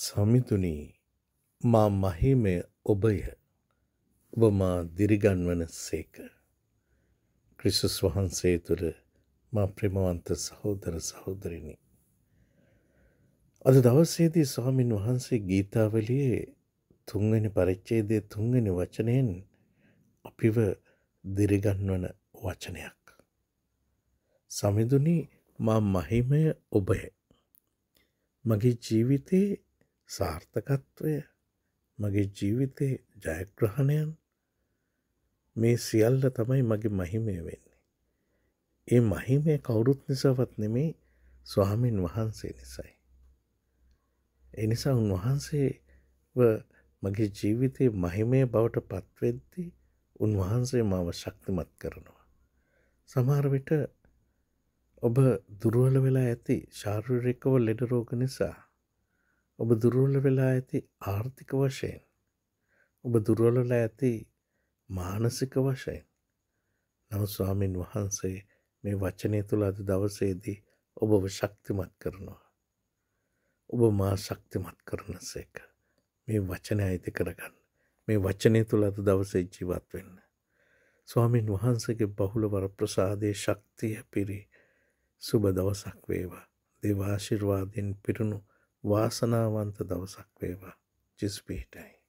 සමිතුනී මා මහිමය ඔබය ඔබ මා දිරිගන්වන සේක. ක්‍රිසුස් වහන්සේ තුළ මා ප්‍රමවන්ත සහෝදර සහෝදරණි. අද දවස්සේදී ස්වාමින් වහන්සේ ගීතාවලියේ තුන්වැනි පරිච්චේදය තුන්වැනි වචනයෙන් අපිව දිරිගන්වන වචනයක්. සමිඳුනි මා මහිමය ඔබය. මගේ ජීවිතයේ සාර්ථකත්වය මගේ ජීවිතයේ ජයග්‍රහණයන් මේ සියල්ල තමයි මගේ මහිමය වෙන්නේ. ඒ මහිමය කවුරුත් නිසාවත් නෙමේ ස්වාමීන් වහන්සේ නිසයි. එනිසා උන්වහන්සේ මගේ ජීවිතයේ මහිමය බවට පත්වෙද්දී උන්වහන්සේ මාව ශක්තිමත් කරනවා. සමාරවිට ඔබ දුරුවල වෙලා ඇති ශාර්රරෙකව ලෙඩරෝග නිසා ඔබ දුර්වල වෙලා ඇති ආර්ථික වශයෙන් ඔබ දුර්වලලා ඇති මානසික වශයෙන් නව ස්වාමීන් වහන්සේ මේ වචනය තුළ අද දවසේදී ඔබව ශක්තිමත් කරනවා. ඔබ මා ශක්තිමත් කරන සේක මේ වචනය අයිති කරගන්න මේ වචනය තුළ අද දවසේ ජීවත් වෙන්න. ස්වාමීන් වහන්සේගේ බහුලවර ප්‍රසාදය ශක්තිය පිරි සුබ දවසක් වේවා දෙවාශිර්වාදෙන් පිරුණු වාසනාවන්ත දවසක් වේවා. චිස්පීටයි.